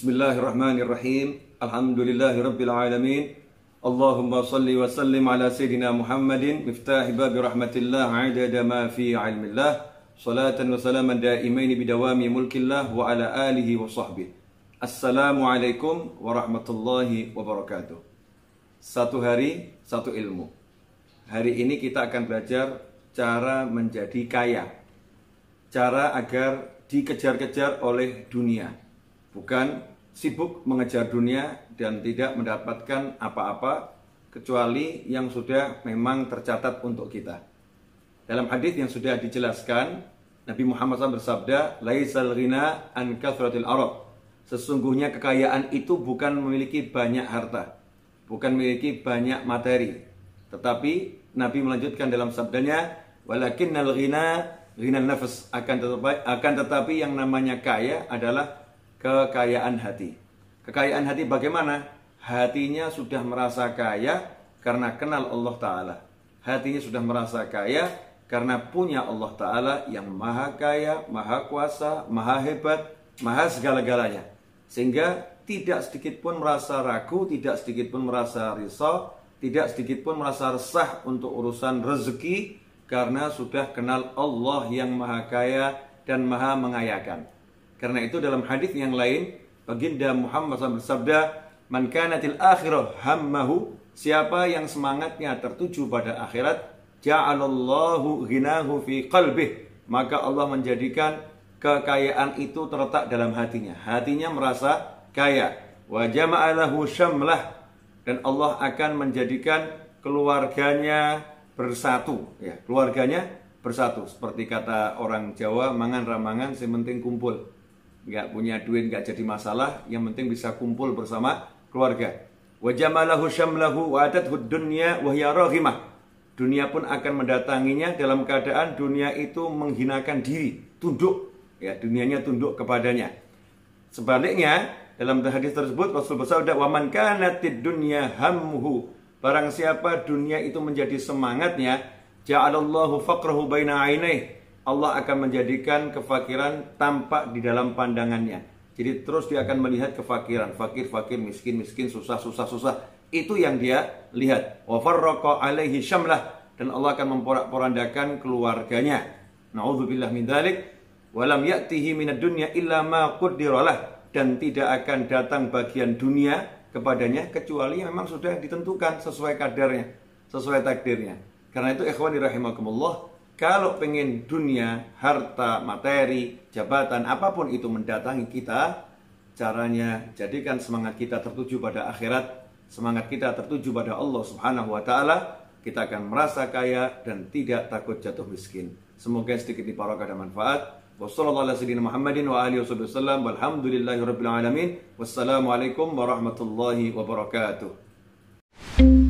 Bismillahirrahmanirrahim. Alhamdulillahirabbil alamin. Allahumma salli wa sallim ala sayyidina Muhammadin miftah bab rahmatillah adada ma fi ilmillah. Salatan wa salaman daimain bidawami mulkillah wa ala alihi wa sahbihi. Assalamualaikum warahmatullahi wabarakatuh. Satu hari, satu ilmu. Hari ini kita akan belajar cara menjadi kaya. Cara agar dikejar-kejar oleh dunia bukan sibuk mengejar dunia dan tidak mendapatkan apa-apa kecuali yang sudah memang tercatat untuk kita. Dalam hadis yang sudah dijelaskan, Nabi Muhammad SAW bersabda, "Laisal rina an kathratil arab." Sesungguhnya kekayaan itu bukan memiliki banyak harta, bukan memiliki banyak materi. Tetapi Nabi melanjutkan dalam sabdanya, "Walakinnal rina, rina nafas Akan tetapi akan tetapi yang namanya kaya adalah kekayaan hati. Kekayaan hati bagaimana? Hatinya sudah merasa kaya karena kenal Allah Ta'ala. Hatinya sudah merasa kaya karena punya Allah Ta'ala yang maha kaya, maha kuasa, maha hebat, maha segala-galanya. Sehingga tidak sedikit pun merasa ragu, tidak sedikit pun merasa risau, tidak sedikit pun merasa resah untuk urusan rezeki karena sudah kenal Allah yang maha kaya dan maha mengayakan. Karena itu dalam hadis yang lain baginda Muhammad SAW bersabda, "Man kanatil akhirah hammahu" Siapa yang semangatnya tertuju pada akhirat, ja'alallahu ghinahu fi qalbih. Maka Allah menjadikan kekayaan itu terletak dalam hatinya. Hatinya merasa kaya. Wa jama'alahu syamlah dan Allah akan menjadikan keluarganya bersatu ya keluarganya bersatu seperti kata orang Jawa mangan ramangan sementing kumpul nggak punya duit nggak jadi masalah yang penting bisa kumpul bersama keluarga wajamalahu syamlahu wa atathu dunya wa dunia pun akan mendatanginya dalam keadaan dunia itu menghinakan diri tunduk ya dunianya tunduk kepadanya sebaliknya dalam hadis tersebut Rasul bersabda waman kanatid dunya hamhu barang siapa dunia itu menjadi semangatnya ja'alallahu faqrahu baina 'ainaihi Allah akan menjadikan kefakiran tampak di dalam pandangannya. Jadi terus dia akan melihat kefakiran, fakir, fakir, miskin, miskin, susah, susah, susah. Itu yang dia lihat. Wa alaihi syamlah dan Allah akan memporak-porandakan keluarganya. Na'udzubillah min dalik. Walam ya'tihi minad dunya illa ma qaddiralah dan tidak akan datang bagian dunia kepadanya kecuali memang sudah ditentukan sesuai kadarnya, sesuai takdirnya. Karena itu ikhwani kalau pengen dunia, harta, materi, jabatan, apapun itu mendatangi kita, caranya jadikan semangat kita tertuju pada akhirat, semangat kita tertuju pada Allah Subhanahu wa taala, kita akan merasa kaya dan tidak takut jatuh miskin. Semoga sedikit di dan manfaat. Wassalamualaikum warahmatullahi wabarakatuh.